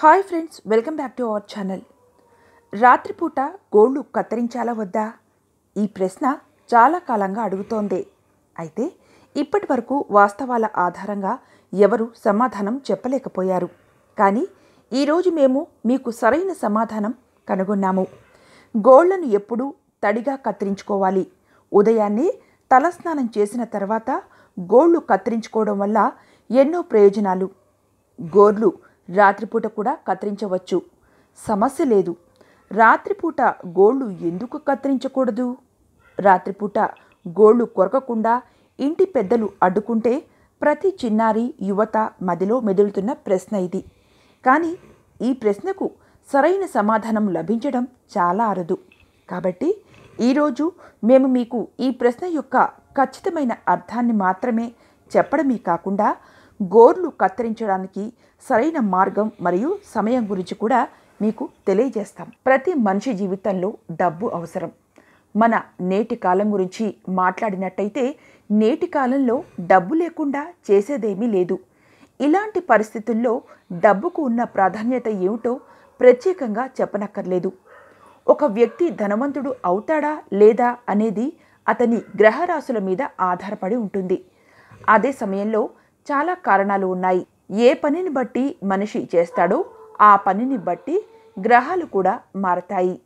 hi friends welcome back to our channel రాత్రిపూట గోళ్ళు కత్తిరించాలా వద్దా ఈ ప్రశ్న చాలా కాలంగా అడుగుతోంది అయితే ఇప్పటి వరకు వాస్తవాల ఆధారంగా ఎవరు సమాధానం చెప్పలేకపోయారు కానీ ఈరోజు మేము మీకు సరైన సమాధానం కనుగొన్నాము గోళ్లను ఎప్పుడూ తడిగా కత్తిరించుకోవాలి ఉదయాన్నే తలస్నానం చేసిన తర్వాత గోళ్ళు కత్తిరించుకోవడం వల్ల ఎన్నో ప్రయోజనాలు గోర్లు రాత్రిపూట కూడా కత్తిరించవచ్చు సమస్య లేదు రాత్రిపూట గోళ్ళు ఎందుకు కత్తిరించకూడదు రాత్రిపూట గోళ్ళు కొరకకుండా ఇంటి పెద్దలు అడ్డుకుంటే ప్రతి చిన్నారి యువత మదిలో మెదులుతున్న ప్రశ్న ఇది కానీ ఈ ప్రశ్నకు సరైన సమాధానం లభించడం చాలా అరుదు కాబట్టి ఈరోజు మేము మీకు ఈ ప్రశ్న యొక్క ఖచ్చితమైన అర్థాన్ని మాత్రమే చెప్పడమే కాకుండా గోర్లు కత్తిరించడానికి సరైన మార్గం మరియు సమయం గురించి కూడా మీకు తెలియజేస్తాం ప్రతి మనిషి జీవితంలో డబ్బు అవసరం మన నేటి కాలం గురించి మాట్లాడినట్టయితే నేటి కాలంలో డబ్బు లేకుండా చేసేదేమీ లేదు ఇలాంటి పరిస్థితుల్లో డబ్బుకు ఉన్న ప్రాధాన్యత ఏమిటో ప్రత్యేకంగా చెప్పనక్కర్లేదు ఒక వ్యక్తి ధనవంతుడు అవుతాడా లేదా అనేది అతని గ్రహరాశుల మీద ఆధారపడి ఉంటుంది అదే సమయంలో చాలా కారణాలు ఉన్నాయి ఏ పనిని బట్టి మనిషి చేస్తాడో ఆ పనిని బట్టి గ్రహాలు కూడా మారతాయి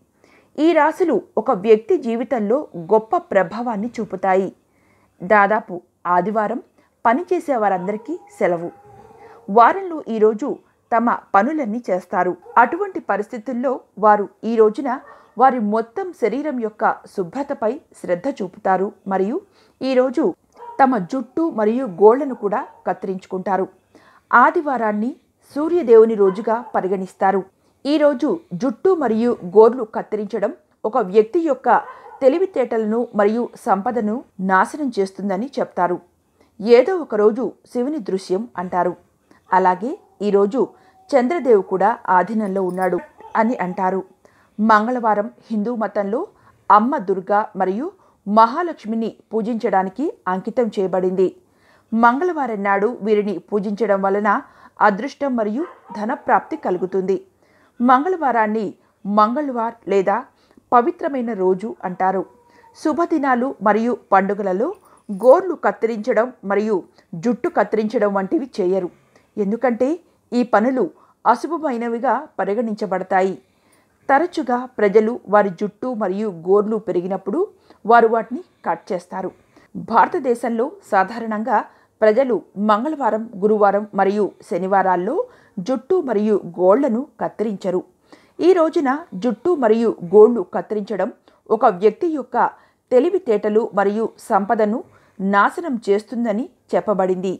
ఈ రాశులు ఒక వ్యక్తి జీవితంలో గొప్ప ప్రభావాన్ని చూపుతాయి దాదాపు ఆదివారం పనిచేసే వారందరికీ సెలవు వారంలో ఈరోజు తమ పనులన్నీ చేస్తారు అటువంటి పరిస్థితుల్లో వారు ఈ రోజున వారి మొత్తం శరీరం యొక్క శుభ్రతపై శ్రద్ధ చూపుతారు మరియు ఈరోజు తమ జుట్టు మరియు గోళ్లను కూడా కత్తిరించుకుంటారు ఆదివారాన్ని సూర్యదేవుని రోజుగా పరిగణిస్తారు ఈరోజు జుట్టు మరియు గోర్లు కత్తిరించడం ఒక వ్యక్తి యొక్క తెలివితేటలను మరియు సంపదను నాశనం చేస్తుందని చెప్తారు ఏదో ఒకరోజు శివుని దృశ్యం అంటారు అలాగే ఈరోజు చంద్రదేవు కూడా ఆధీనంలో ఉన్నాడు అని అంటారు మంగళవారం హిందూ మతంలో అమ్మ దుర్గా మరియు మహాలక్ష్మిని పూజించడానికి అంకితం చేయబడింది మంగళవారం నాడు వీరిని పూజించడం వలన అదృష్టం మరియు ధనప్రాప్తి కలుగుతుంది మంగళవారాన్ని మంగళవార్ లేదా పవిత్రమైన రోజు అంటారు శుభదినాలు మరియు పండుగలలో గోర్లు కత్తిరించడం మరియు జుట్టు కత్తిరించడం వంటివి చేయరు ఎందుకంటే ఈ పనులు అశుభమైనవిగా పరిగణించబడతాయి తరచుగా ప్రజలు వారి జుట్టు మరియు గోర్లు పెరిగినప్పుడు వారు వాటిని కట్ చేస్తారు భారతదేశంలో సాధారణంగా ప్రజలు మంగళవారం గురువారం మరియు శనివారాల్లో జుట్టు మరియు గోళ్లను కత్తిరించరు ఈ రోజున జుట్టు మరియు గోళ్లు కత్తిరించడం ఒక వ్యక్తి యొక్క తెలివితేటలు మరియు సంపదను నాశనం చేస్తుందని చెప్పబడింది